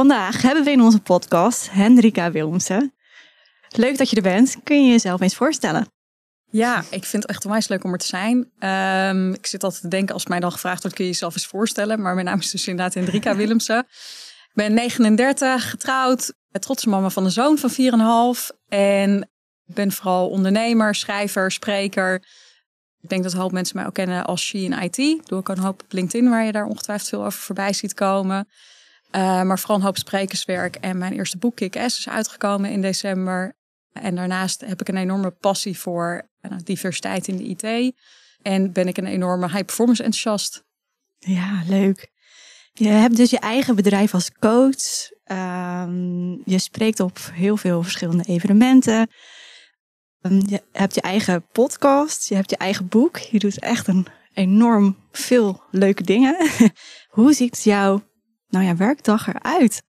Vandaag hebben we in onze podcast Hendrika Willemsen. Leuk dat je er bent. Kun je jezelf eens voorstellen? Ja, ik vind het echt onwijs leuk om er te zijn. Ehm, ik zit altijd te denken, als mij dan gevraagd wordt, kun je jezelf eens voorstellen. Maar mijn naam is dus inderdaad Hendrika Willemsen. Ik ben 39, getrouwd, trotse mama van een zoon van 4,5. En ik ben vooral ondernemer, schrijver, spreker. Ik denk dat een hoop mensen mij ook kennen als She in IT. Doe ik ook een hoop op LinkedIn, waar je daar ongetwijfeld veel over voorbij ziet komen. Eh, maar vooral een hoop sprekerswerk. En mijn eerste boek, Kick Ass, is uitgekomen in december. En daarnaast heb ik een enorme passie voor eh, diversiteit in de IT. En ben ik een enorme high-performance enthousiast. Ja, leuk. Je hebt dus je eigen bedrijf als coach. Ehm, je spreekt op heel veel verschillende evenementen. Ehm, je hebt je eigen podcast. Je hebt je eigen boek. Je doet echt een enorm veel leuke dingen. Hoe ziet jou nou ja, werkdag eruit?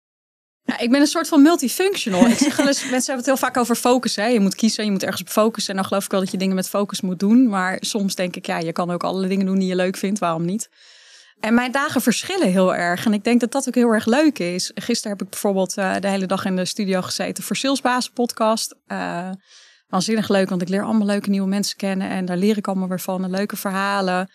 Nou, ik ben een soort van multifunctional. Ik zeg eens, mensen hebben het heel vaak over focus. Hè? Je moet kiezen, je moet ergens op focussen. En dan geloof ik wel dat je dingen met focus moet doen. Maar soms denk ik, ja, je kan ook alle dingen doen die je leuk vindt. Waarom niet? En mijn dagen verschillen heel erg. En ik denk dat dat ook heel erg leuk is. Gisteren heb ik bijvoorbeeld eh, de hele dag in de studio gezeten voor Salesbazen podcast. Uh, waanzinnig leuk, want ik leer allemaal leuke nieuwe mensen kennen. En daar leer ik allemaal weer van. leuke verhalen.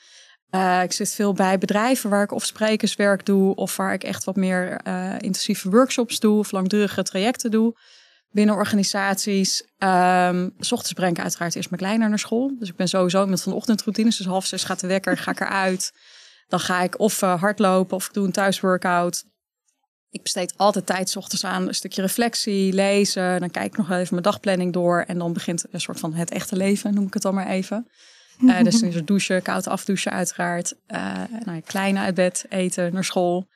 Eh, ik zit veel bij bedrijven waar ik of sprekerswerk doe, of waar ik echt wat meer eh, intensieve workshops doe, of langdurige trajecten doe binnen organisaties. Um, s ochtends breng ik uiteraard eerst mijn kleiner naar school. Dus ik ben sowieso iemand van de ochtendroutine. Dus half zes gaat de wekker, ga ik eruit. Dan ga ik of eh, hardlopen of ik doe een thuisworkout. Ik besteed altijd tijd s ochtends aan een stukje reflectie, lezen. Dan kijk ik nog even mijn dagplanning door. En dan begint een soort van het echte leven, noem ik het dan maar even. Eh, dus toen douchen, koud afdouchen uiteraard. Eh, nou, kleine uit bed, eten, naar school.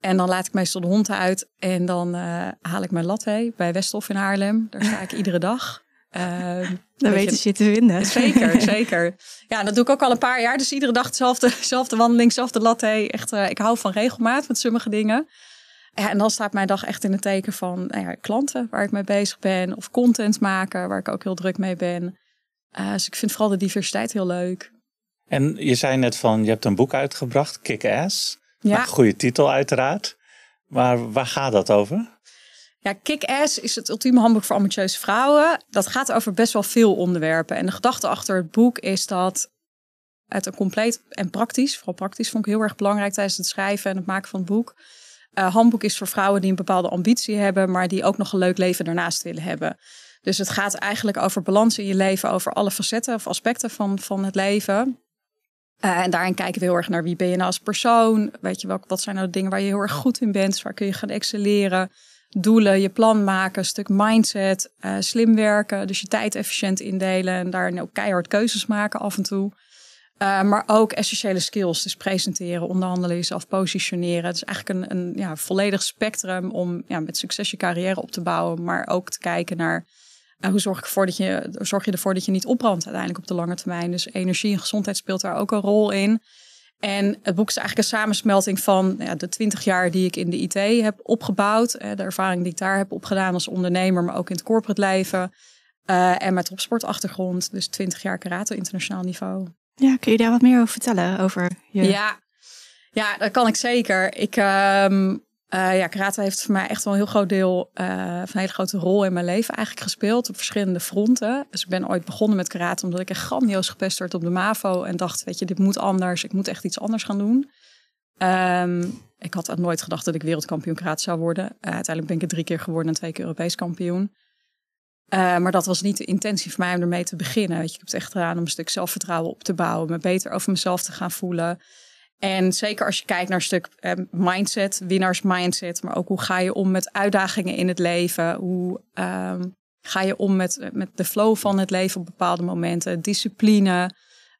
En dan laat ik meestal de hond uit. En dan eh, haal ik mijn latte bij Westhof in Haarlem. Daar sta ik iedere dag. dan weten ze je te vinden. Zeker, zeker. Ja, dat doe ik ook al een paar jaar. Dus iedere dag dezelfde, dezelfde wandeling, dezelfde latte. Echt, ik hou van regelmaat met sommige dingen. Ja, en dan staat mijn dag echt in het teken van nou ja, klanten waar ik mee bezig ben. Of content maken waar ik ook heel druk mee ben. Eh, dus ik vind vooral de diversiteit heel leuk. En je zei net van, je hebt een boek uitgebracht, Kick-Ass. Ja. goede titel uiteraard. Maar waar gaat dat over? Ja, Kick-Ass is het ultieme handboek voor ambitieuze vrouwen. Dat gaat over best wel veel onderwerpen. En de gedachte achter het boek is dat het een compleet en praktisch, vooral praktisch vond ik heel erg belangrijk tijdens het schrijven en het maken van het boek. Uh, handboek is voor vrouwen die een bepaalde ambitie hebben, maar die ook nog een leuk leven daarnaast willen hebben. Dus het gaat eigenlijk over balans in je leven, over alle facetten of aspecten van, van het leven. Eh, en daarin kijken we heel erg naar wie ben je nou als persoon. Weet je, wel, wat zijn nou de dingen waar je heel erg goed in bent? Waar kun je gaan excelleren? Doelen, je plan maken, een stuk mindset, eh, slim werken. Dus je tijd efficiënt indelen en daarin nou ook keihard keuzes maken af en toe. Eh, maar ook essentiële skills, dus presenteren, onderhandelen, jezelf positioneren. Het is eigenlijk een, een ja, volledig spectrum om ja, met succes je carrière op te bouwen. Maar ook te kijken naar en hoe zorg, ik ervoor dat je, zorg je ervoor dat je niet opbrandt uiteindelijk op de lange termijn? Dus energie en gezondheid speelt daar ook een rol in. En het boek is eigenlijk een samensmelting van nou ja, de twintig jaar die ik in de IT heb opgebouwd. Eh, de ervaring die ik daar heb opgedaan als ondernemer, maar ook in het corporate leven. Uh, en mijn topsportachtergrond, dus twintig jaar karate internationaal niveau. Ja, kun je daar wat meer over vertellen? Over je... ja, ja, dat kan ik zeker. Ik, ehm, eh, ja, karate heeft voor mij echt wel een heel groot deel, uh, een hele grote rol in mijn leven eigenlijk gespeeld op verschillende fronten. Dus ik ben ooit begonnen met karate omdat ik echt grandioos gepest werd op de MAVO en dacht, weet je, dit moet anders, ik moet echt iets anders gaan doen. Ehm, ik had nooit gedacht dat ik wereldkampioen karate zou worden. Eh, uiteindelijk ben ik er drie keer geworden en twee keer Europees kampioen. maar dat was niet de intentie voor mij om ermee te beginnen. Weet je, ik heb het echt eraan om een stuk zelfvertrouwen op te bouwen, me beter over mezelf te gaan voelen. En zeker als je kijkt naar een stuk eh, mindset, winnaars mindset, maar ook hoe ga je om met uitdagingen in het leven? Hoe ehm, ga je om met, eh, met de flow van het leven op bepaalde momenten? Discipline,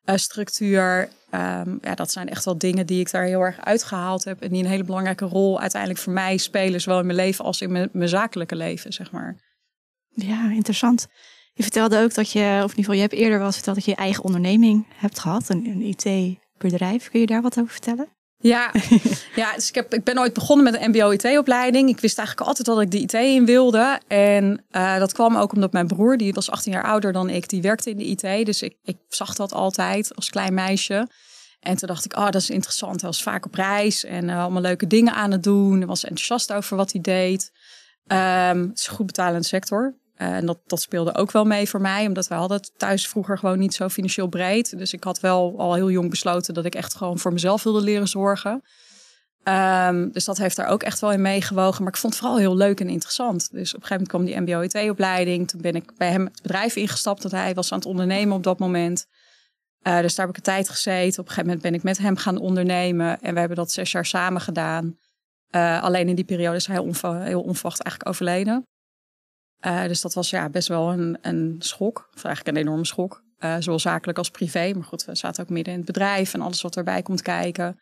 eh, structuur. Ehm, ja, dat zijn echt wel dingen die ik daar heel erg uitgehaald heb en die een hele belangrijke rol uiteindelijk voor mij spelen, zowel in mijn leven als in mijn, zakelijke leven, zeg maar. Ja, interessant. Je vertelde ook dat je, of in ieder geval, je hebt eerder wel verteld dat je je eigen onderneming hebt gehad, een, een IT bedrijf. Kun je daar wat over vertellen? Ja, ja dus ik, heb, ik ben ooit begonnen met een MBO-IT-opleiding. Ik wist eigenlijk altijd dat ik de IT in wilde. En eh, dat kwam ook omdat mijn broer, die was 18 jaar ouder dan ik, die werkte in de IT. Dus ik, ik zag dat altijd als klein meisje. En toen dacht ik, oh, dat is interessant. Hij was vaak op reis en eh, allemaal leuke dingen aan het doen. Hij was enthousiast over wat hij deed. Ehm, het is een goed betalende sector. Eh, en dat, dat speelde ook wel mee voor mij, omdat we hadden thuis vroeger gewoon niet zo financieel breed. Dus ik had wel al heel jong besloten dat ik echt gewoon voor mezelf wilde leren zorgen. Ehm, dus dat heeft daar ook echt wel in meegewogen. Maar ik vond het vooral heel leuk en interessant. Dus op een gegeven moment kwam die MBO-IT-opleiding. E Toen ben ik bij hem het bedrijf ingestapt, Dat hij was aan het ondernemen op dat moment. Eh, dus daar heb ik een tijd gezeten. Op een gegeven moment ben ik met hem gaan ondernemen. En we hebben dat zes jaar samen gedaan. Eh, alleen in die periode is hij heel onverwacht eigenlijk overleden. Eh, dus dat was ja, best wel een, een schok, of eigenlijk een enorme schok. Eh, zowel zakelijk als privé. Maar goed, we zaten ook midden in het bedrijf en alles wat erbij komt kijken.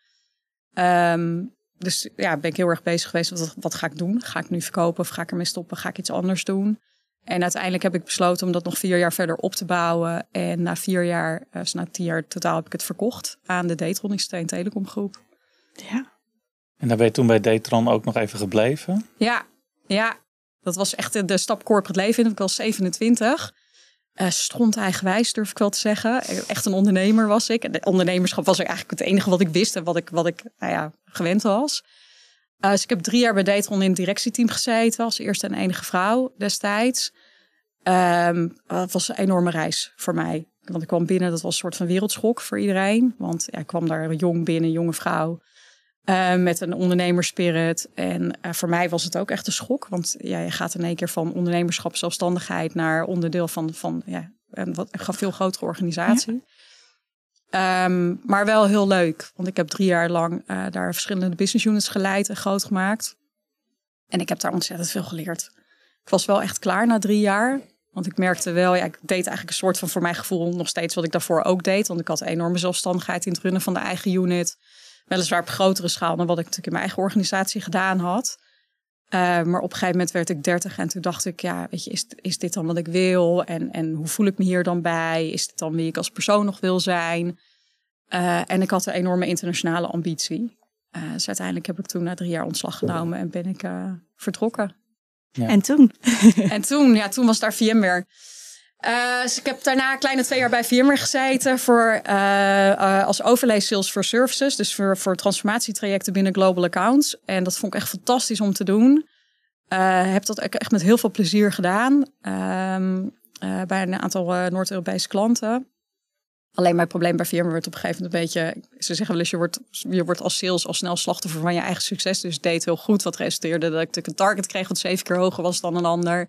Ehm, dus ja, ben ik heel erg bezig geweest wat, wat, ga ik doen? Ga ik nu verkopen of ga ik ermee stoppen? Ga ik iets anders doen? En uiteindelijk heb ik besloten om dat nog vier jaar verder op te bouwen. En na vier jaar, eh, dus na tien jaar totaal, heb ik het verkocht aan de Datron Extreme Telecom Groep. Ja. En daar ben je toen bij Detron ook nog even gebleven? Ja, ja dat was echt de stap corporate leven in. Ik was 27. Uh, eigenwijs, durf ik wel te zeggen. Echt een ondernemer was ik. De ondernemerschap was eigenlijk het enige wat ik wist en wat ik, wat ik nou ja, gewend was. Eh, dus ik heb drie jaar bij Detron in het directieteam gezeten. Als eerste en enige vrouw destijds. Um, was een enorme reis voor mij. Want ik kwam binnen, dat was een soort van wereldschok voor iedereen. Want ja, ik kwam daar jong binnen, jonge vrouw. Eh, met een ondernemerspirit. En eh, voor mij was het ook echt een schok. Want ja, je gaat in één keer van ondernemerschap, zelfstandigheid naar onderdeel van, van ja, een, wat, een veel grotere organisatie. Ehm, maar wel heel leuk. Want ik heb drie jaar lang eh, daar verschillende business units geleid en groot gemaakt. En ik heb daar ontzettend veel geleerd. Ik was wel echt klaar na drie jaar. Want ik merkte wel, ja, ik deed eigenlijk een soort van voor mijn gevoel nog steeds wat ik daarvoor ook deed. Want ik had enorme zelfstandigheid in het runnen van de eigen unit. Weliswaar op grotere schaal dan wat ik natuurlijk in mijn eigen organisatie gedaan had. Eh, maar op een gegeven moment werd ik dertig en toen dacht ik, ja, weet je, is, is dit dan wat ik wil? En, en hoe voel ik me hier dan bij? Is dit dan wie ik als persoon nog wil zijn? Eh, en ik had een enorme internationale ambitie. Uh, dus uiteindelijk heb ik toen na drie jaar ontslag genomen en ben ik vertrokken. Ja. En toen? en toen, ja, toen was daar VMware. Eh, dus ik heb daarna een kleine twee jaar bij VMware gezeten voor, eh, eh, als overlay sales for services. Dus voor, voor transformatietrajecten binnen Global Accounts. En dat vond ik echt fantastisch om te doen. heb dat echt met heel veel plezier gedaan. Ehm, bij een aantal Noord-Europese klanten. Alleen mijn probleem bij VMware werd op een gegeven moment een beetje... Ze zeggen wel eens, je wordt, je wordt als sales al snel slachtoffer van je eigen succes. Dus deed heel goed, wat resulteerde dat ik een target kreeg wat zeven keer hoger was dan een ander.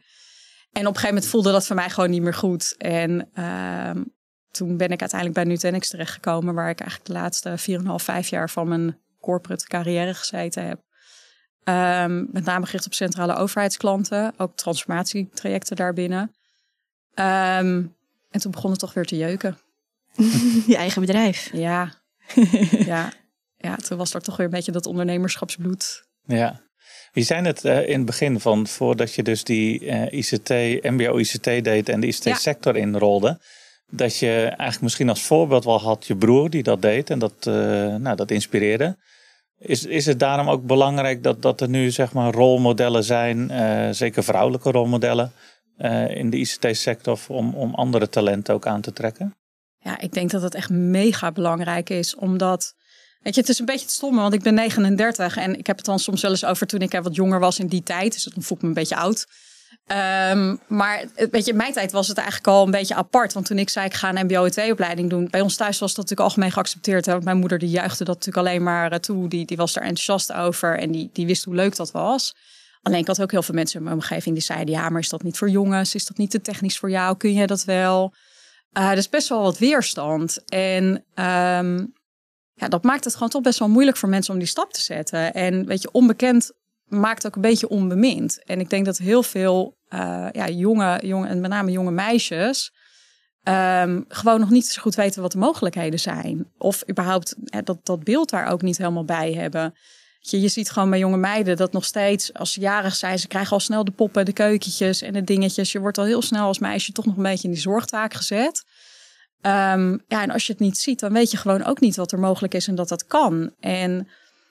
En op een gegeven moment voelde dat voor mij gewoon niet meer goed. En ehm, toen ben ik uiteindelijk bij Nutanix terechtgekomen, waar ik eigenlijk de laatste 4,5, 5 jaar van mijn corporate carrière gezeten heb. Ehm, met name gericht op centrale overheidsklanten, ook transformatietrajecten daarbinnen. Ehm, en toen begon het toch weer te jeuken. Je eigen bedrijf. Ja. ja. ja, toen was er toch weer een beetje dat ondernemerschapsbloed. Ja. Wie zijn het eh, in het begin van, voordat je dus die eh, ICT, MBO-ICT deed en de ICT-sector inrolde? Dat je eigenlijk misschien als voorbeeld wel had je broer die dat deed en dat, eh, nou, dat inspireerde. Is, is het daarom ook belangrijk dat, dat er nu zeg maar rolmodellen zijn, zeker vrouwelijke rolmodellen, in de ICT-sector om, om andere talenten ook aan te trekken? Ja, ik denk dat het echt mega belangrijk is, omdat Weet je, het is een beetje het stomme, want ik ben 39 en ik heb het dan soms wel eens over toen ik wat jonger was in die tijd. Dus dan voel ik me een beetje oud. Ehm, maar eh, weet je, in mijn tijd was het eigenlijk al een beetje apart. Want toen ik zei ik ga een MBO-2-opleiding e doen. Bij ons thuis was dat natuurlijk algemeen geaccepteerd. Hè? Mijn moeder die juichte dat natuurlijk alleen maar eh, toe. Die, die was daar enthousiast over en die, die wist hoe leuk dat was. Alleen ik had ook heel veel mensen in mijn omgeving die zeiden: ja, maar is dat niet voor jongens? Is dat niet te technisch voor jou? Kun je dat wel? er eh, is dus best wel wat weerstand. En ehm, ja, dat maakt het gewoon toch best wel moeilijk voor mensen om die stap te zetten. En weet je, onbekend maakt ook een beetje onbemind. En ik denk dat heel veel eh, ja, jonge, jonge, en met name jonge meisjes, ehm, gewoon nog niet zo goed weten wat de mogelijkheden zijn. Of überhaupt hè, dat, dat beeld daar ook niet helemaal bij hebben. Je, je ziet gewoon bij jonge meiden dat nog steeds, als ze jarig zijn, ze krijgen al snel de poppen, de keukentjes en de dingetjes. Je wordt al heel snel als meisje toch nog een beetje in die zorgtaak gezet. Ehm, ja, en als je het niet ziet, dan weet je gewoon ook niet wat er mogelijk is en dat dat kan. En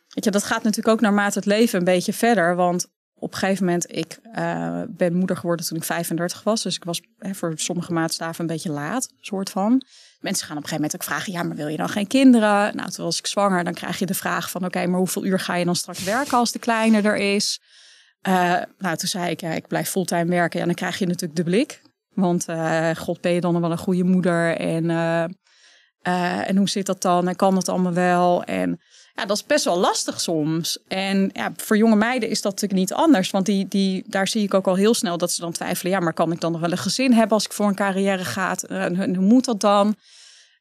weet je, dat gaat natuurlijk ook naarmate het leven een beetje verder. Want op een gegeven moment, ik eh, ben moeder geworden toen ik 35 was. Dus ik was voor sommige maatstaven een beetje laat, soort van. Mensen gaan op een gegeven moment ook vragen, ja, maar wil je dan geen kinderen? Nou, toen was ik zwanger, dan krijg je de vraag van, oké, maar hoeveel uur ga je dan straks werken als de kleine er is? Eh, nou, toen zei ik, ja, ik blijf fulltime werken. en dan krijg je natuurlijk de blik want eh, god, ben je dan wel een goede moeder? En, eh, eh, en hoe zit dat dan? En kan dat allemaal wel? En ja, dat is best wel lastig soms. En ja, voor jonge meiden is dat natuurlijk niet anders. Want die, die, daar zie ik ook al heel snel dat ze dan twijfelen. Ja, maar kan ik dan nog wel een gezin hebben als ik voor een carrière ga? En hoe moet dat dan?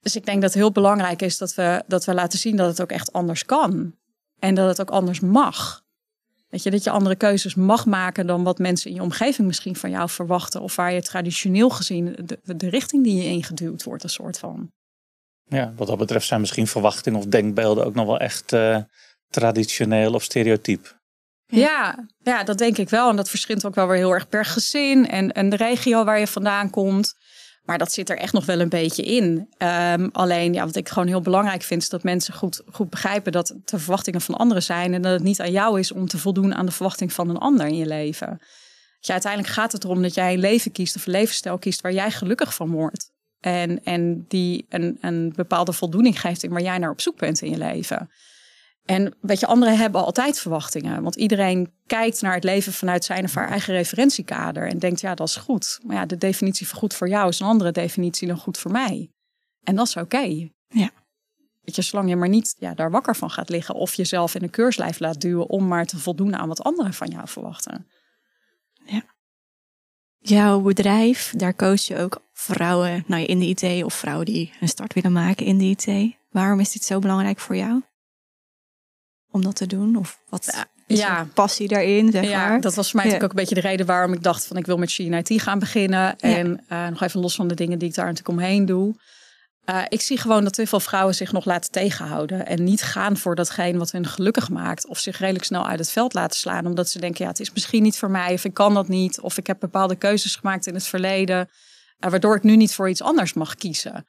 Dus ik denk dat het heel belangrijk is dat we, dat we laten zien dat het ook echt anders kan. En dat het ook anders mag. Weet je, dat je andere keuzes mag maken dan wat mensen in je omgeving misschien van jou verwachten. Of waar je traditioneel gezien de, de richting die je ingeduwd wordt, een soort van. Ja, wat dat betreft zijn misschien verwachtingen of denkbeelden ook nog wel echt eh, traditioneel of stereotyp. Ja, ja, dat denk ik wel. En dat verschilt ook wel weer heel erg per gezin en, en de regio waar je vandaan komt. Maar dat zit er echt nog wel een beetje in. Ehm, alleen ja, wat ik gewoon heel belangrijk vind, is dat mensen goed, goed begrijpen dat de verwachtingen van anderen zijn. En dat het niet aan jou is om te voldoen aan de verwachting van een ander in je leven. ja, uiteindelijk gaat het erom dat jij een leven kiest of een levensstijl kiest waar jij gelukkig van wordt. En, en die een, een bepaalde voldoening geeft in waar jij naar op zoek bent in je leven. En weet je, anderen hebben altijd verwachtingen. Want iedereen kijkt naar het leven vanuit zijn of haar eigen referentiekader. En denkt, ja, dat is goed. Maar ja, de definitie van goed voor jou is een andere definitie dan goed voor mij. En dat is oké. Ja. Weet je, zolang je maar niet ja, daar wakker van gaat liggen. Of jezelf in een keurslijf laat duwen om maar te voldoen aan wat anderen van jou verwachten. Ja. Jouw bedrijf, daar koos je ook vrouwen nou in de IT of vrouwen die een start willen maken in de IT. Waarom is dit zo belangrijk voor jou? om dat te doen? Of wat is ja. passie daarin, zeg ja, Dat was voor mij ja. ook een beetje de reden waarom ik dacht van ik wil met GNIT gaan beginnen. En eh, nog even los van de dingen die ik daar natuurlijk omheen doe. Eh, ik zie gewoon dat te veel vrouwen zich nog laten tegenhouden. En niet gaan voor datgene wat hun gelukkig maakt. Of zich redelijk snel uit het veld laten slaan. Omdat ze denken, ja, het is misschien niet voor mij. Of ik kan dat niet. Of ik heb bepaalde keuzes gemaakt in het verleden. Eh, waardoor ik nu niet voor iets anders mag kiezen.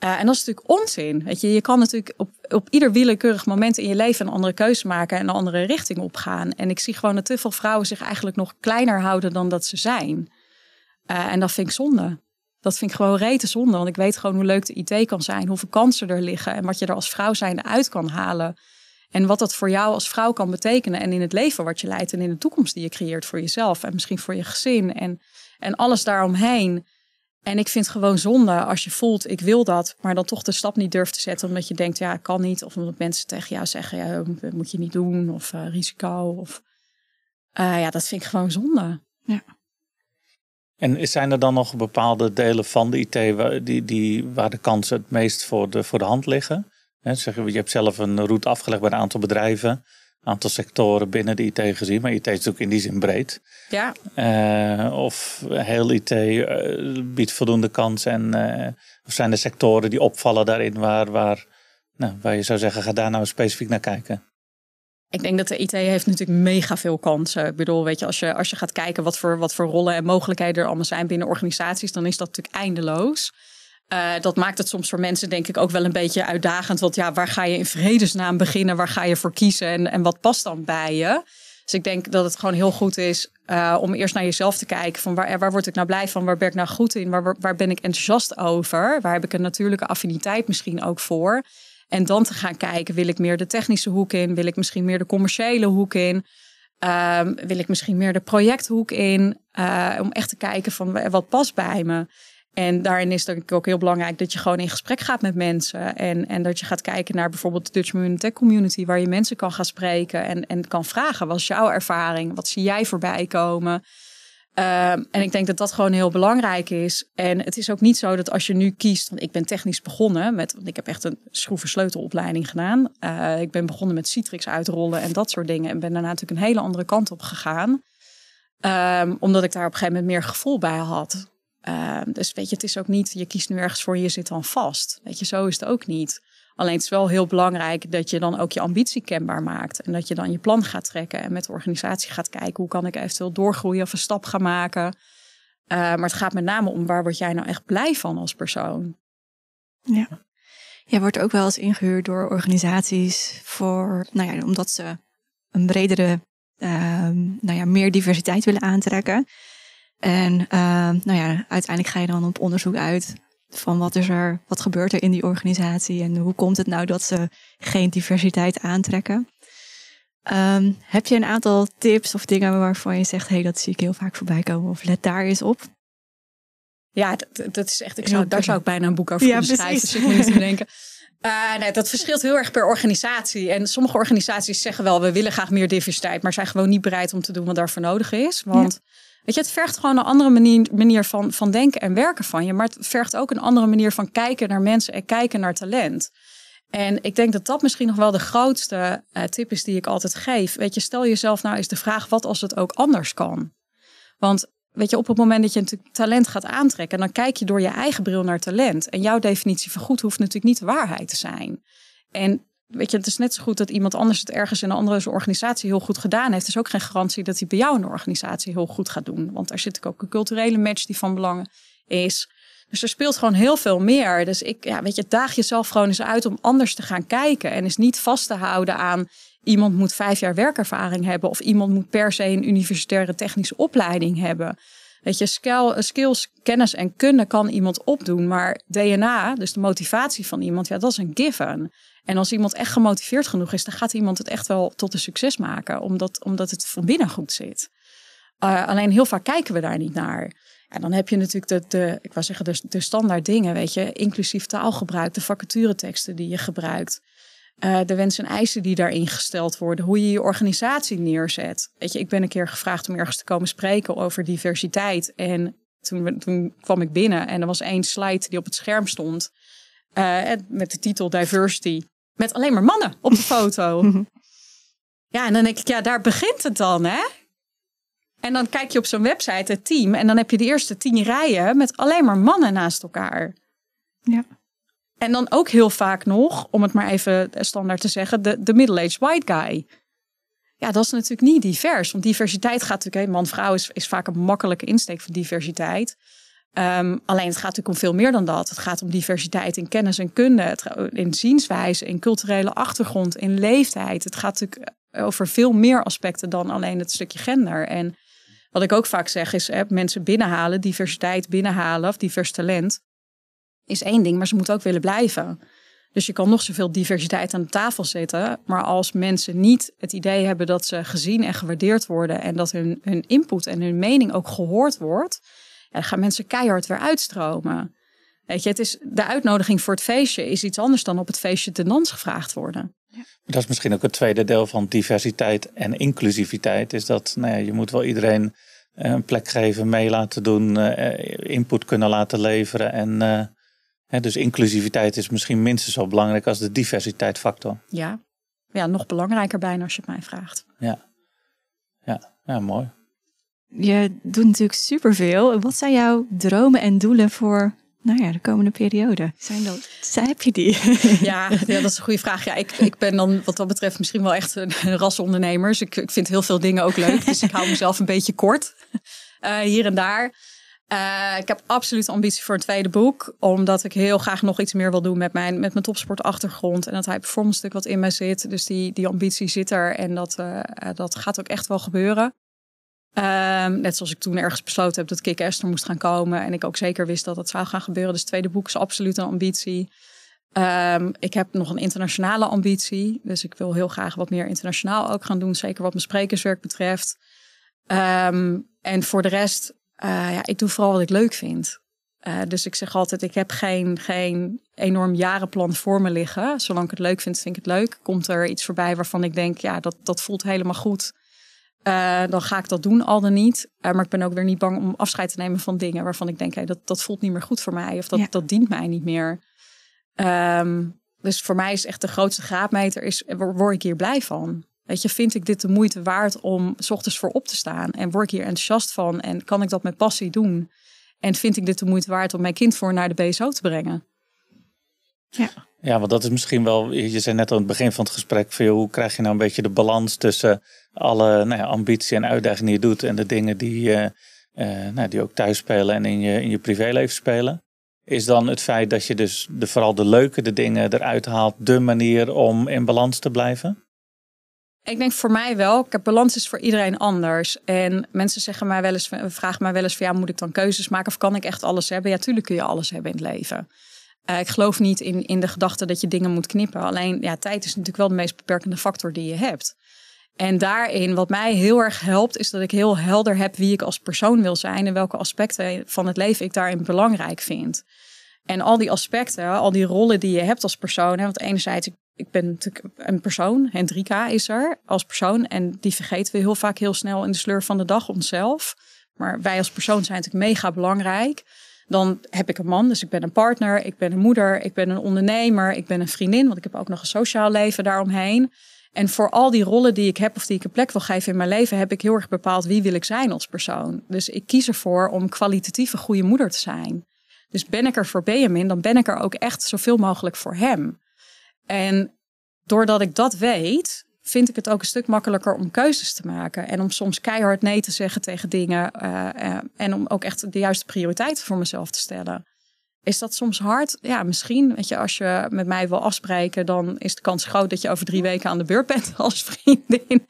Eh, en dat is natuurlijk onzin. je, je kan natuurlijk op, op ieder willekeurig moment in je leven een andere keuze maken en een andere richting opgaan. En ik zie gewoon dat te veel vrouwen zich eigenlijk nog kleiner houden dan dat ze zijn. Eh, en dat vind ik zonde. Dat vind ik gewoon rete zonde, want ik weet gewoon hoe leuk de IT kan zijn, hoeveel kansen er liggen en wat je er als vrouw zijnde uit kan halen. En wat dat voor jou als vrouw kan betekenen en in het leven wat je leidt en in de toekomst die je creëert voor jezelf en misschien voor je gezin en, en alles daaromheen. En ik vind het gewoon zonde als je voelt, ik wil dat, maar dan toch de stap niet durft te zetten omdat je denkt, ja, ik kan niet. Of omdat mensen tegen jou zeggen, ja, dat moet je niet doen, of eh, risico. Of, eh, ja, dat vind ik gewoon zonde. Ja. En zijn er dan nog bepaalde delen van de IT waar, die, die, waar de kansen het meest voor de, voor de hand liggen? He, zeg, je hebt zelf een route afgelegd bij een aantal bedrijven aantal sectoren binnen de IT gezien. Maar IT is natuurlijk in die zin breed. Ja. Eh, of heel IT eh, biedt voldoende kansen. En eh, of zijn er sectoren die opvallen daarin waar, waar, nou, waar je zou zeggen, ga daar nou specifiek naar kijken? Ik denk dat de IT heeft natuurlijk mega veel kansen. Ik bedoel, weet je, als je, als je gaat kijken wat voor, wat voor rollen en mogelijkheden er allemaal zijn binnen organisaties, dan is dat natuurlijk eindeloos. Eh, dat maakt het soms voor mensen, denk ik, ook wel een beetje uitdagend. Want ja, waar ga je in vredesnaam beginnen? Waar ga je voor kiezen? En, en wat past dan bij je? Dus ik denk dat het gewoon heel goed is eh, om eerst naar jezelf te kijken. Van waar, eh, waar word ik nou blij van? Waar ben ik nou goed in? Waar, waar ben ik enthousiast over? Waar heb ik een natuurlijke affiniteit misschien ook voor? En dan te gaan kijken, wil ik meer de technische hoek in? Wil ik misschien meer de commerciële hoek in? Ehm, wil ik misschien meer de projecthoek in? om echt te kijken van wat past bij me. En daarin is het denk ik ook heel belangrijk dat je gewoon in gesprek gaat met mensen. En, en dat je gaat kijken naar bijvoorbeeld de Dutch Moon Tech Community, waar je mensen kan gaan spreken en, en kan vragen: wat is jouw ervaring? Wat zie jij voorbij komen? Ehm, en ik denk dat dat gewoon heel belangrijk is. En het is ook niet zo dat als je nu kiest, want ik ben technisch begonnen met, want ik heb echt een sleutelopleiding gedaan. Eh, ik ben begonnen met Citrix uitrollen en dat soort dingen. En ben daarna natuurlijk een hele andere kant op gegaan. Ehm, omdat ik daar op een gegeven moment meer gevoel bij had. Ehm, dus weet je, het is ook niet, je kiest nu ergens voor, je zit dan vast. Weet je, zo is het ook niet. Alleen het is wel heel belangrijk dat je dan ook je ambitie kenbaar maakt. En dat je dan je plan gaat trekken en met de organisatie gaat kijken hoe kan ik eventueel doorgroeien of een stap gaan maken. Ehm, maar het gaat met name om waar word jij nou echt blij van als persoon. Ja. je wordt ook wel eens ingehuurd door organisaties voor, nou ja, omdat ze een bredere, ehm, nou ja, meer diversiteit willen aantrekken. En ehm, nou ja, uiteindelijk ga je dan op onderzoek uit van wat is er, wat gebeurt er in die organisatie en hoe komt het nou dat ze geen diversiteit aantrekken. Ehm, heb je een aantal tips of dingen waarvan je zegt, hé, hey, dat zie ik heel vaak voorbij komen of let daar eens op? Ja, dat, dat is echt, ik zou, daar zou ik bijna een boek over kunnen ja, schrijven, als ik moet eh, dat verschilt heel erg per organisatie. En sommige organisaties zeggen wel, we willen graag meer diversiteit, maar zijn gewoon niet bereid om te doen wat daarvoor nodig is. Want Weet je, het vergt gewoon een andere manier, manier van, van denken en werken van je. Maar het vergt ook een andere manier van kijken naar mensen en kijken naar talent. En ik denk dat dat misschien nog wel de grootste eh, tip is die ik altijd geef. Weet je, stel jezelf nou eens de vraag: wat als het ook anders kan? Want weet je, op het moment dat je een talent gaat aantrekken, dan kijk je door je eigen bril naar talent. En jouw definitie van goed hoeft natuurlijk niet de waarheid te zijn. En Weet je, het is net zo goed dat iemand anders het ergens in een andere organisatie heel goed gedaan heeft. Het is ook geen garantie dat hij bij jou in de organisatie heel goed gaat doen. Want daar zit ook een culturele match die van belang is. Dus er speelt gewoon heel veel meer. Dus ik, ja, weet je, daag jezelf gewoon eens uit om anders te gaan kijken. En is niet vast te houden aan iemand moet vijf jaar werkervaring hebben. Of iemand moet per se een universitaire technische opleiding hebben. Weet je, skills, kennis en kunde kan iemand opdoen. Maar DNA, dus de motivatie van iemand, ja, dat is een given. En als iemand echt gemotiveerd genoeg is, dan gaat iemand het echt wel tot een succes maken, omdat, omdat het van binnen goed zit. Eh, alleen heel vaak kijken we daar niet naar. En dan heb je natuurlijk de, de ik wou zeggen, de, de standaard dingen, weet je, inclusief taalgebruik, de vacatureteksten die je gebruikt. Eh, de wensen en eisen die daarin gesteld worden, hoe je je organisatie neerzet. Weet je, ik ben een keer gevraagd om ergens te komen spreken over diversiteit. En toen, toen kwam ik binnen en er was één slide die op het scherm stond. Eh, met de titel Diversity met alleen maar mannen op de foto. ja, en dan denk ik, ja, daar begint het dan, hè? En dan kijk je op zo'n website het team en dan heb je de eerste tien rijen met alleen maar mannen naast elkaar. Ja. En dan ook heel vaak nog, om het maar even standaard te zeggen, de, de middle-aged white guy. Ja, dat is natuurlijk niet divers. Want diversiteit gaat natuurlijk, man-vrouw is, is vaak een makkelijke insteek van diversiteit. Ehm, alleen het gaat natuurlijk om veel meer dan dat. Het gaat om diversiteit in kennis en kunde, in zienswijze, in culturele achtergrond, in leeftijd. Het gaat natuurlijk eh, over veel meer aspecten dan alleen het stukje gender. En wat ik ook vaak zeg is hè, mensen binnenhalen, diversiteit binnenhalen of divers talent is één ding, maar ze moeten ook willen blijven. Dus je kan nog zoveel diversiteit aan tafel zetten, maar als mensen niet het idee hebben dat ze gezien en gewaardeerd worden en dat hun, hun input en hun mening ook gehoord wordt, ja, dan gaan mensen keihard weer uitstromen. Weet je, het is, de uitnodiging voor het feestje is iets anders dan op het feestje ten dans gevraagd worden. Ja. Dat is misschien ook het tweede deel van diversiteit en inclusiviteit. Is dat nou ja, je moet wel iedereen eh, een plek geven, mee laten doen, eh, input kunnen laten leveren. En, eh, dus inclusiviteit is misschien minstens zo belangrijk als de diversiteit factor. Ja, ja nog belangrijker bijna als je het mij vraagt. Ja, ja, ja mooi. Je doet natuurlijk superveel. Wat zijn jouw dromen en doelen voor nou ja, de komende periode? Zijn dat, zijn, heb je die? Ja, ja, dat is een goede vraag. Ja, ik, ik ben dan wat dat betreft misschien wel echt een, een ondernemer. Dus ik, ik vind heel veel dingen ook leuk. Dus ik hou mezelf een beetje kort eh, hier en daar. Eh, ik heb absoluut ambitie voor een tweede boek. Omdat ik heel graag nog iets meer wil doen met mijn, met mijn topsportachtergrond. En dat high performance stuk wat in mij zit. Dus die, die ambitie zit er. En dat, eh, dat gaat ook echt wel gebeuren. Ehm, net zoals ik toen ergens besloten heb dat Kick Esther moest gaan komen. En ik ook zeker wist dat dat zou gaan gebeuren. Dus het tweede boek is absoluut een ambitie. Ehm, ik heb nog een internationale ambitie. Dus ik wil heel graag wat meer internationaal ook gaan doen. Zeker wat mijn sprekerswerk betreft. Ehm, en voor de rest, eh, ja, ik doe vooral wat ik leuk vind. Eh, dus ik zeg altijd, ik heb geen, geen enorm jarenplan voor me liggen. Zolang ik het leuk vind, vind ik het leuk. Komt er iets voorbij waarvan ik denk, ja, dat, dat voelt helemaal goed. Eh, dan ga ik dat doen, al dan niet. Eh, maar ik ben ook weer niet bang om afscheid te nemen van dingen waarvan ik denk, hey, dat, dat voelt niet meer goed voor mij of dat, dat dient mij niet meer. Ehm, dus voor mij is echt de grootste graadmeter, is, word ik hier blij van? Weet je, vind ik dit de moeite waard om s ochtends voor op te staan? En word ik hier enthousiast van? En kan ik dat met passie doen? En vind ik dit de moeite waard om mijn kind voor naar de BSO te brengen? Ja. ja, want dat is misschien wel, je zei net aan het begin van het gesprek, van, hoe krijg je nou een beetje de balans tussen alle nou ja, ambitie en uitdaging die je doet en de dingen die, eh, eh, nou, die ook thuis spelen en in je, in je privéleven spelen. Is dan het feit dat je dus de, vooral de leuke de dingen eruit haalt, de manier om in balans te blijven? Ik denk voor mij wel. Balans is voor iedereen anders. En mensen zeggen mij wel eens, vragen mij wel eens van ja, moet ik dan keuzes maken of kan ik echt alles hebben? Ja, tuurlijk kun je alles hebben in het leven. Eh, ik geloof niet in, in de gedachte dat je dingen moet knippen. Alleen ja, tijd is natuurlijk wel de meest beperkende factor die je hebt. En daarin, wat mij heel erg helpt, is dat ik heel helder heb wie ik als persoon wil zijn en welke aspecten van het leven ik daarin belangrijk vind. En al die aspecten, al die rollen die je hebt als persoon. Hè, want enerzijds, ik, ik ben natuurlijk een persoon, Hendrika is er als persoon. En die vergeten we heel vaak heel snel in de sleur van de dag onszelf. Maar wij als persoon zijn natuurlijk mega belangrijk dan heb ik een man, dus ik ben een partner, ik ben een moeder, ik ben een ondernemer, ik ben een vriendin, want ik heb ook nog een sociaal leven daaromheen. En voor al die rollen die ik heb of die ik een plek wil geven in mijn leven, heb ik heel erg bepaald wie wil ik zijn als persoon. Dus ik kies ervoor om kwalitatief een goede moeder te zijn. Dus ben ik er voor Benjamin, dan ben ik er ook echt zoveel mogelijk voor hem. En doordat ik dat weet, vind ik het ook een stuk makkelijker om keuzes te maken. En om soms keihard nee te zeggen tegen dingen. Eh, eh, en om ook echt de juiste prioriteiten voor mezelf te stellen. Is dat soms hard? Ja, misschien. Weet je, als je met mij wil afspreken, dan is de kans groot dat je over drie weken aan de beurt bent als vriendin.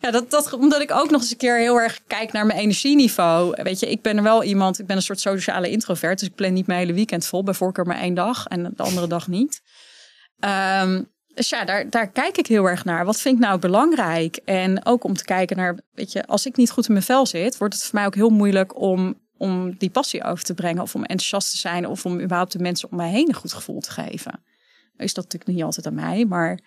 Ja, dat, dat, omdat ik ook nog eens een keer heel erg kijk naar mijn energieniveau. Weet je, ik ben er wel iemand, ik ben een soort sociale introvert. Dus ik plan niet mijn hele weekend vol, bij voorkeur maar één dag en de andere dag niet. Um, dus ja, daar, daar kijk ik heel erg naar. Wat vind ik nou belangrijk? En ook om te kijken naar, weet je, als ik niet goed in mijn vel zit, wordt het voor mij ook heel moeilijk om, om die passie over te brengen. Of om enthousiast te zijn. Of om überhaupt de mensen om mij heen een goed gevoel te geven. Nou is dat natuurlijk niet altijd aan mij, maar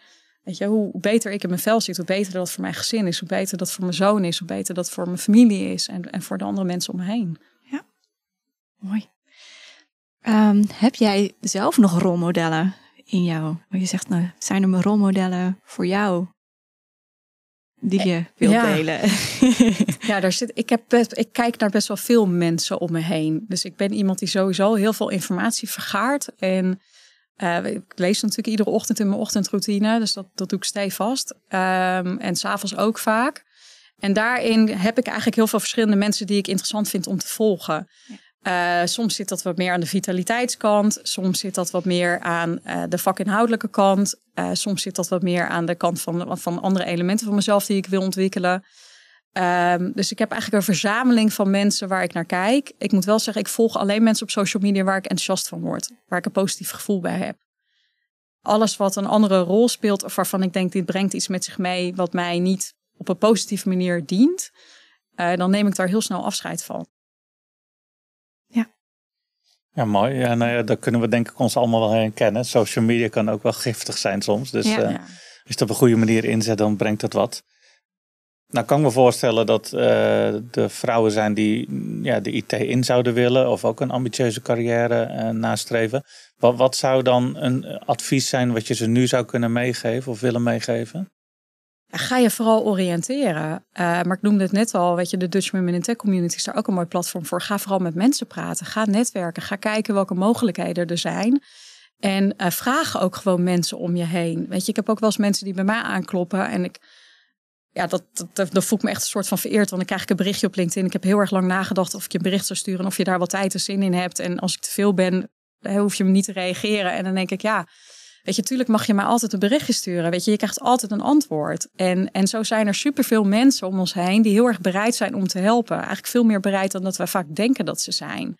weet je, hoe beter ik in mijn vel zit, hoe beter dat voor mijn gezin is. Hoe beter dat voor mijn zoon is. Hoe beter dat voor mijn familie is. En, en voor de andere mensen om me heen. Ja, mooi. Ehm, heb jij zelf nog rolmodellen? in jou? Want je zegt, nou, zijn er rolmodellen voor jou die eh, je wilt delen? ja, daar zit, ik, heb best, ik kijk naar best wel veel mensen om me heen. Dus ik ben iemand die sowieso heel veel informatie vergaart. En eh, ik lees natuurlijk iedere ochtend in mijn ochtendroutine, dus dat, dat doe ik stevast. Um, ehm, en s'avonds ook vaak. En daarin heb ik eigenlijk heel veel verschillende mensen die ik interessant vind om te volgen. Ja. Eh, soms zit dat wat meer aan de vitaliteitskant, soms zit dat wat meer aan uh, de vakinhoudelijke kant, eh, soms zit dat wat meer aan de kant van, van andere elementen van mezelf die ik wil ontwikkelen. Ehm, dus ik heb eigenlijk een verzameling van mensen waar ik naar kijk. Ik moet wel zeggen, ik volg alleen mensen op social media waar ik enthousiast van word, waar ik een positief gevoel bij heb. Alles wat een andere rol speelt of waarvan ik denk dit brengt iets met zich mee wat mij niet op een positieve manier dient, dan neem ik daar heel snel afscheid van. Ja, mooi. Ja, nou ja, daar kunnen we denk ik ons allemaal wel herkennen. Social media kan ook wel giftig zijn soms. Dus ja, ja. Eh, als je het op een goede manier inzet, dan brengt dat wat. Nou kan ik me voorstellen dat er eh, vrouwen zijn die ja, de IT in zouden willen of ook een ambitieuze carrière eh, nastreven. Wat, wat zou dan een advies zijn wat je ze nu zou kunnen meegeven of willen meegeven? Ga je vooral oriënteren. Eh, maar ik noemde het net al, weet je, de Dutch Women in Tech Community is daar ook een mooi platform voor. Ga vooral met mensen praten, ga netwerken, ga kijken welke mogelijkheden er zijn. En eh, vraag ook gewoon mensen om je heen. Weet je, ik heb ook wel eens mensen die bij mij aankloppen en ik, ja, dat, dat, dat voelt me echt een soort van vereerd. Want dan krijg ik een berichtje op LinkedIn. Ik heb heel erg lang nagedacht of ik je een bericht zou sturen. Of je daar wat tijd en zin in hebt. En als ik te veel ben, hoef je me niet te reageren. En dan denk ik, ja, Weet je, tuurlijk mag je maar altijd een berichtje sturen. Weet je, je krijgt altijd een antwoord. En, en zo zijn er superveel mensen om ons heen die heel erg bereid zijn om te helpen. Eigenlijk veel meer bereid dan dat wij vaak denken dat ze zijn.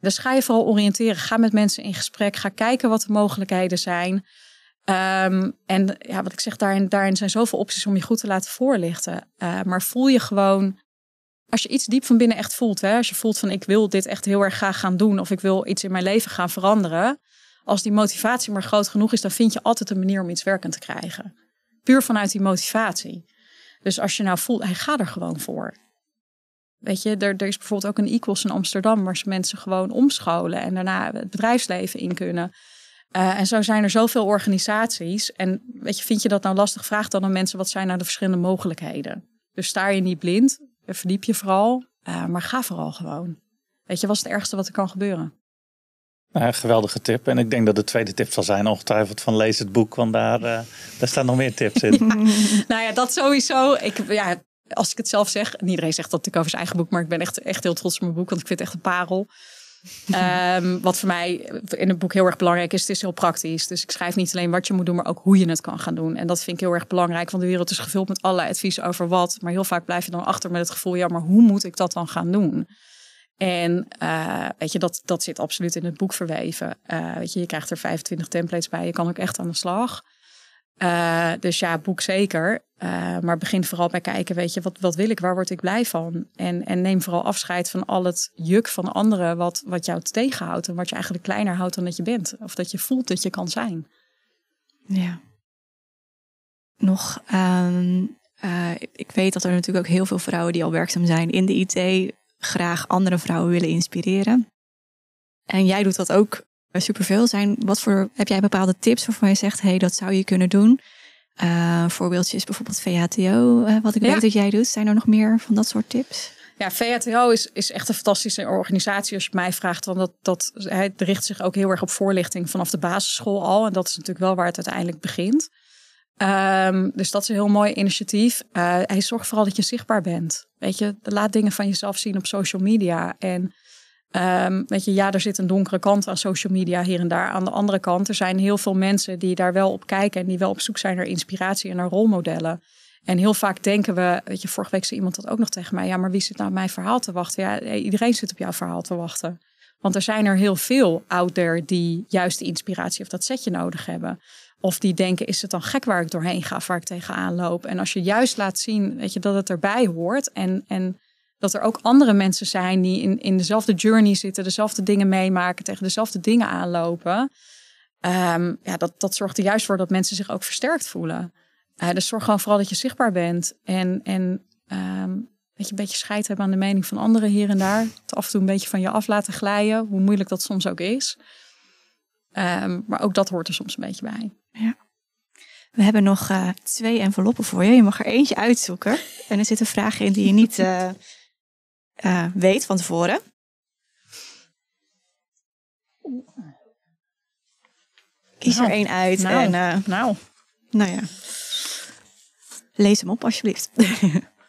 Dus ga je vooral oriënteren. Ga met mensen in gesprek. Ga kijken wat de mogelijkheden zijn. Ehm, en ja, wat ik zeg, daarin, daarin zijn zoveel opties om je goed te laten voorlichten. Eh, maar voel je gewoon als je iets diep van binnen echt voelt, hè, als je voelt van ik wil dit echt heel erg graag gaan doen of ik wil iets in mijn leven gaan veranderen, als die motivatie maar groot genoeg is, dan vind je altijd een manier om iets werkend te krijgen. Puur vanuit die motivatie. Dus als je nou voelt, hij gaat er gewoon voor. Weet je, er, er is bijvoorbeeld ook een Equals in Amsterdam waar ze mensen gewoon omscholen en daarna het bedrijfsleven in kunnen. Eh, en zo zijn er zoveel organisaties. En weet je, vind je dat nou lastig? Vraag dan aan mensen wat zijn nou de verschillende mogelijkheden. Dus sta je niet blind, verdiep je vooral, eh, maar ga vooral gewoon. Weet je, wat is het ergste wat er kan gebeuren? Nou, geweldige tip. En ik denk dat de tweede tip zal zijn, ongetwijfeld, van lees het boek, want daar, eh, daar staan nog meer tips in. nou ja, dat sowieso. Ik, ja, als ik het zelf zeg, en iedereen zegt dat ik over zijn eigen boek, maar ik ben echt, echt heel trots op mijn boek, want ik vind het echt een parel. Ehm, wat voor mij in het boek heel erg belangrijk is, het is heel praktisch. Dus ik schrijf niet alleen wat je moet doen, maar ook hoe je het kan gaan doen. En dat vind ik heel erg belangrijk, want de wereld is gevuld met allerlei advies over wat. Maar heel vaak blijf je dan achter met het gevoel, ja, maar hoe moet ik dat dan gaan doen? En eh, weet je, dat, dat zit absoluut in het boek verweven. Eh, weet je, je krijgt er 25 templates bij. Je kan ook echt aan de slag. Eh, dus ja, boek zeker. maar begin vooral bij kijken, weet je, wat, wat wil ik? Waar word ik blij van? En, en neem vooral afscheid van al het juk van anderen wat, wat jou tegenhoudt. En wat je eigenlijk kleiner houdt dan dat je bent. Of dat je voelt dat je kan zijn. Ja. Nog, ehm, ik weet dat er natuurlijk ook heel veel vrouwen die al werkzaam zijn in de IT graag andere vrouwen willen inspireren. En jij doet dat ook eh, superveel. Zijn, wat voor, heb jij bepaalde tips waarvan je zegt, hey, dat zou je kunnen doen? Eh, voorbeeldje is bijvoorbeeld VHTO, eh, wat ik ja. weet dat jij doet. Zijn er nog meer van dat soort tips? Ja, VHTO is, is echt een fantastische organisatie als je mij vraagt. Want dat, dat, hij richt zich ook heel erg op voorlichting vanaf de basisschool al. En dat is natuurlijk wel waar het uiteindelijk begint. Ehm, dus dat is een heel mooi initiatief. Uh, hij zorgt vooral dat je zichtbaar bent. Weet je, laat dingen van jezelf zien op social media. En ehm, weet je, ja, er zit een donkere kant aan social media hier en daar. Aan de andere kant, er zijn heel veel mensen die daar wel op kijken en die wel op zoek zijn naar inspiratie en naar rolmodellen. En heel vaak denken we, weet je, vorige week zei iemand dat ook nog tegen mij. Ja, maar wie zit nou op mijn verhaal te wachten? Ja, eh, iedereen zit op jouw verhaal te wachten. Want er zijn er heel veel out there die juist de inspiratie of dat setje nodig hebben. Of die denken, is het dan gek waar ik doorheen ga, waar ik tegenaan loop? En als je juist laat zien weet je, dat het erbij hoort en, en dat er ook andere mensen zijn die in, in dezelfde journey zitten, dezelfde dingen meemaken, tegen dezelfde dingen aanlopen. Ehm, ja, dat, dat zorgt er juist voor dat mensen zich ook versterkt voelen. Uh, dus zorg gewoon vooral dat je zichtbaar bent. En, en ehm, weet je, een beetje scheid hebben aan de mening van anderen hier en daar. Het af en toe een beetje van je af laten glijden, hoe moeilijk dat soms ook is. Ehm, maar ook dat hoort er soms een beetje bij. Ja. We hebben nog eh, twee enveloppen voor je. Je mag er eentje uitzoeken. En er zit een vraag in die je niet eh, eh, weet van tevoren. Kies er nou, één uit. Nou, en, nou. nou ja. Lees hem op alsjeblieft.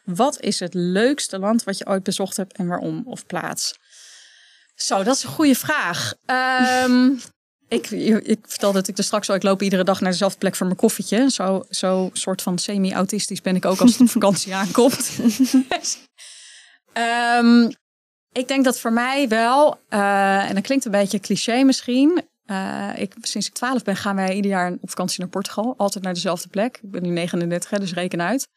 Wat is het leukste land wat je ooit bezocht hebt en waarom? Of plaats? Zo, dat is een goede vraag. Um, ik, ik vertelde dat ik er dus straks al, ik loop iedere dag naar dezelfde plek voor mijn koffietje. Zo, zo soort van semi-autistisch ben ik ook als het op vakantie aankomt. Ehm, ik denk dat voor mij wel, eh, en dat klinkt een beetje cliché misschien. Eh, ik, sinds ik twaalf ben gaan wij ieder jaar op vakantie naar Portugal. Altijd naar dezelfde plek. Ik ben nu 39, dus reken uit.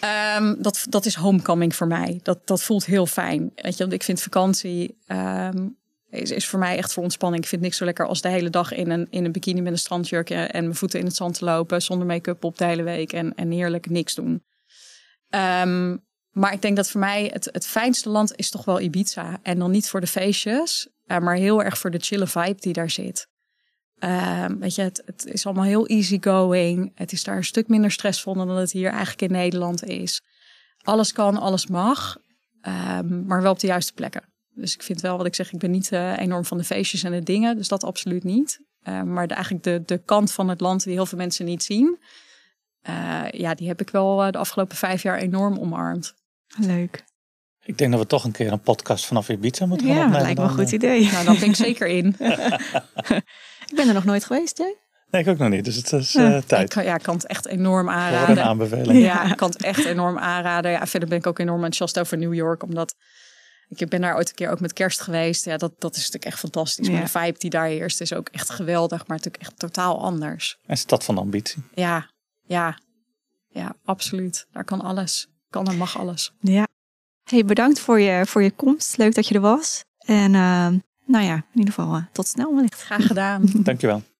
Ehm, dat, dat is homecoming voor mij. Dat, dat voelt heel fijn. Weet je, want ik vind vakantie ehm, is, is voor mij echt voor ontspanning. Ik vind niks zo lekker als de hele dag in een, in een bikini met een strandjurkje en, en mijn voeten in het zand te lopen. Zonder make-up op de hele week en, en heerlijk niks doen. Ehm, maar ik denk dat voor mij het, het fijnste land is toch wel Ibiza. En dan niet voor de feestjes, eh, maar heel erg voor de chille vibe die daar zit. Ehm, weet je, het, het, is allemaal heel easygoing. Het is daar een stuk minder stressvol dan het hier eigenlijk in Nederland is. Alles kan, alles mag, ehm, maar wel op de juiste plekken. Dus ik vind wel wat ik zeg, ik ben niet eh, enorm van de feestjes en de dingen, dus dat absoluut niet. Eh, maar eigenlijk de, de kant van het land die heel veel mensen niet zien, eh, ja, die heb ik wel de afgelopen vijf jaar enorm omarmd. Leuk. Ik denk dat we toch een keer een podcast vanaf Ibiza moeten gaan ja, opnemen. Ja, lijkt me een goed idee. Nou, dan denk ik zeker in. ik ben er nog nooit geweest, hè? Nee, ik ook nog niet. Dus het is tijd. Ik kan, ja, ik kan het echt enorm aanraden. een aanbeveling. Ja, ik kan het echt enorm aanraden. Ja, verder ben ik ook enorm enthousiast over New York. Omdat ik ben daar ooit een keer ook met kerst geweest. Ja, dat, dat is natuurlijk echt fantastisch. Maar de vibe die daar eerst is ook echt geweldig, maar natuurlijk echt totaal anders. Een stad van ambitie. Ja, ja, ja, absoluut. Daar kan alles. Kan en mag alles. Ja. Hey, bedankt voor je, voor je komst. Leuk dat je er was. En ehm, nou ja, in ieder geval eh, tot snel wellicht. Graag gedaan. Dankjewel.